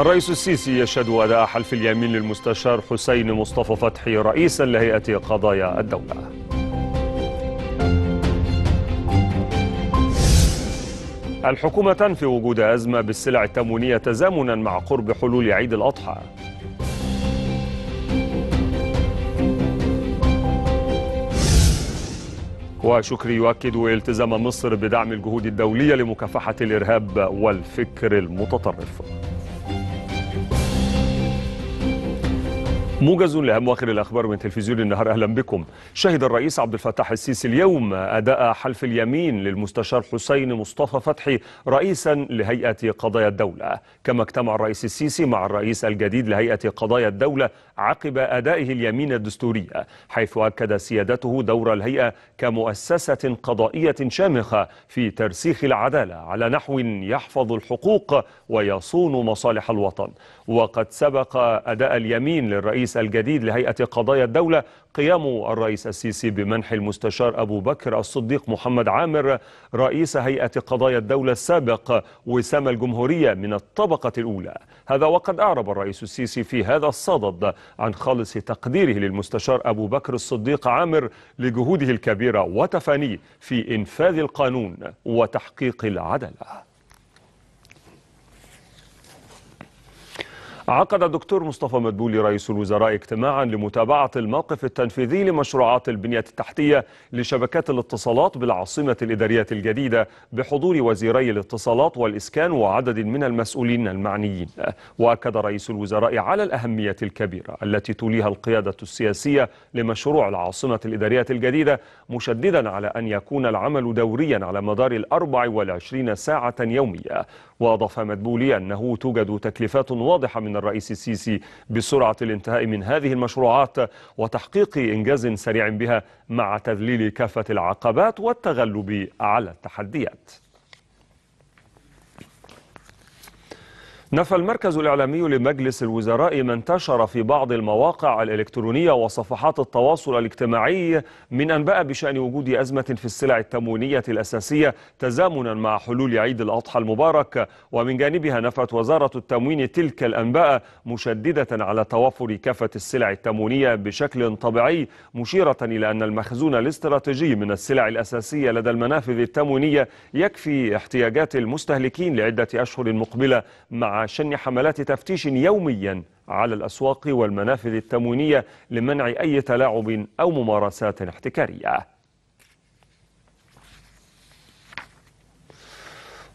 الرئيس السيسي يشهد أداء حلف اليمين للمستشار حسين مصطفى فتحي رئيسا لهيئة قضايا الدولة الحكومة تنفي وجود أزمة بالسلع التموينية تزامنا مع قرب حلول عيد الأضحى وشكري يؤكد التزام مصر بدعم الجهود الدولية لمكافحة الإرهاب والفكر المتطرف موجز لأهم واخر الأخبار من تلفزيون النهار أهلا بكم شهد الرئيس عبد الفتاح السيسي اليوم أداء حلف اليمين للمستشار حسين مصطفى فتحي رئيسا لهيئة قضايا الدولة كما اجتمع الرئيس السيسي مع الرئيس الجديد لهيئة قضايا الدولة عقب أدائه اليمين الدستورية حيث أكد سيادته دور الهيئة كمؤسسة قضائية شامخة في ترسيخ العدالة على نحو يحفظ الحقوق ويصون مصالح الوطن وقد سبق أداء اليمين للرئيس الرئيس الجديد لهيئة قضايا الدولة قيام الرئيس السيسي بمنح المستشار أبو بكر الصديق محمد عامر رئيس هيئة قضايا الدولة السابق وسام الجمهورية من الطبقة الأولى هذا وقد أعرب الرئيس السيسي في هذا الصدد عن خالص تقديره للمستشار أبو بكر الصديق عامر لجهوده الكبيرة وتفانيه في إنفاذ القانون وتحقيق العدالة عقد الدكتور مصطفى مدبولي رئيس الوزراء اجتماعا لمتابعة الموقف التنفيذي لمشروعات البنية التحتية لشبكات الاتصالات بالعاصمة الإدارية الجديدة بحضور وزيري الاتصالات والإسكان وعدد من المسؤولين المعنيين وأكد رئيس الوزراء على الأهمية الكبيرة التي توليها القيادة السياسية لمشروع العاصمة الإدارية الجديدة مشددا على أن يكون العمل دوريا على مدار الأربع والعشرين ساعة يوميا وأضاف مدبولي أنه توجد تكلفات واضحة من الرئيس السيسي بسرعة الانتهاء من هذه المشروعات وتحقيق إنجاز سريع بها مع تذليل كافة العقبات والتغلب على التحديات نفى المركز الإعلامي لمجلس الوزراء ما انتشر في بعض المواقع الإلكترونية وصفحات التواصل الاجتماعي من أنباء بشأن وجود أزمة في السلع التموينية الأساسية تزامنا مع حلول عيد الأضحى المبارك ومن جانبها نفت وزارة التموين تلك الأنباء مشددة على توافر كافة السلع التموينية بشكل طبيعي مشيرة إلى أن المخزون الاستراتيجي من السلع الأساسية لدى المنافذ التموينية يكفي احتياجات المستهلكين لعدة أشهر مقبلة مع مع شن حملات تفتيش يوميا على الأسواق والمنافذ التموينية لمنع أي تلاعب أو ممارسات احتكارية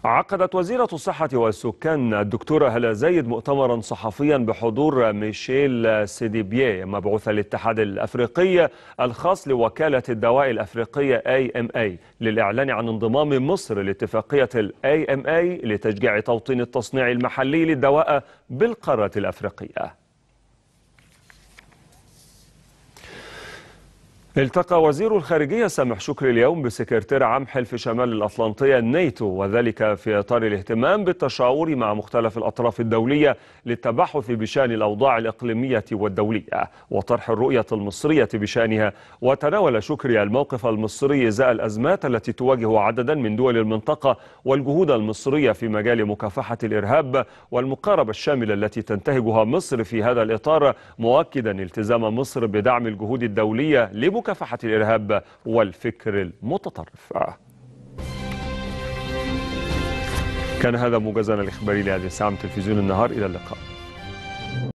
عقدت وزيرة الصحة والسكان الدكتورة هلا زايد مؤتمرا صحفيا بحضور ميشيل سيديبيه مبعوث الاتحاد الأفريقي الخاص لوكالة الدواء الأفريقية اي ام اي للإعلان عن انضمام مصر لاتفاقية الاي ام اي لتشجيع توطين التصنيع المحلي للدواء بالقارة الأفريقية التقى وزير الخارجية سامح شكري اليوم بسكرتير عام حلف شمال الأطلنطية الناتو وذلك في إطار الاهتمام بالتشاور مع مختلف الأطراف الدولية للتباحث بشأن الأوضاع الإقليمية والدولية وطرح الرؤية المصرية بشأنها وتناول شكري الموقف المصري إزاء الأزمات التي تواجه عددا من دول المنطقة والجهود المصرية في مجال مكافحة الإرهاب والمقاربة الشاملة التي تنتهجها مصر في هذا الإطار مؤكدا التزام مصر بدعم الجهود الدولية لمكافحة مكافحة الإرهاب والفكر المتطرف كان هذا موجزنا الإخباري لهذه الساعة من تلفزيون النهار إلى اللقاء